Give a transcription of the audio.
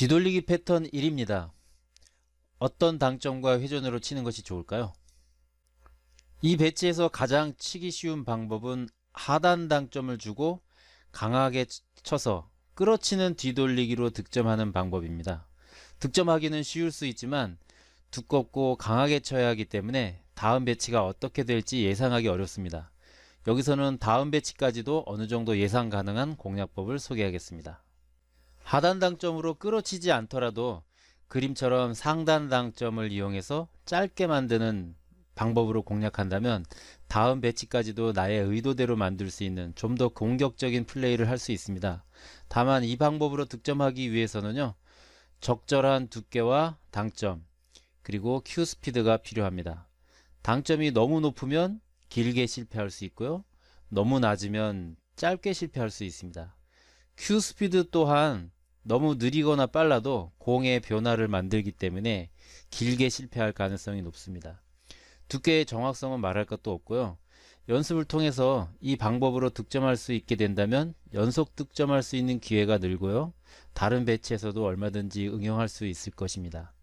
뒤돌리기 패턴 1입니다. 어떤 당점과 회전으로 치는 것이 좋을까요? 이 배치에서 가장 치기 쉬운 방법은 하단 당점을 주고 강하게 쳐서 끌어치는 뒤돌리기로 득점하는 방법입니다. 득점하기는 쉬울 수 있지만 두껍고 강하게 쳐야 하기 때문에 다음 배치가 어떻게 될지 예상하기 어렵습니다. 여기서는 다음 배치까지도 어느 정도 예상 가능한 공략법을 소개하겠습니다. 하단 당점으로 끌어치지 않더라도 그림처럼 상단 당점을 이용해서 짧게 만드는 방법으로 공략한다면 다음 배치까지도 나의 의도대로 만들 수 있는 좀 더 공격적인 플레이를 할 수 있습니다. 다만 이 방법으로 득점하기 위해서는요. 적절한 두께와 당점 그리고 큐 스피드가 필요합니다. 당점이 너무 높으면 길게 실패할 수 있고요. 너무 낮으면 짧게 실패할 수 있습니다. 큐 스피드 또한 너무 느리거나 빨라도 공의 변화를 만들기 때문에 길게 실패할 가능성이 높습니다. 두께의 정확성은 말할 것도 없고요. 연습을 통해서 이 방법으로 득점할 수 있게 된다면 연속 득점할 수 있는 기회가 늘고요. 다른 배치에서도 얼마든지 응용할 수 있을 것입니다.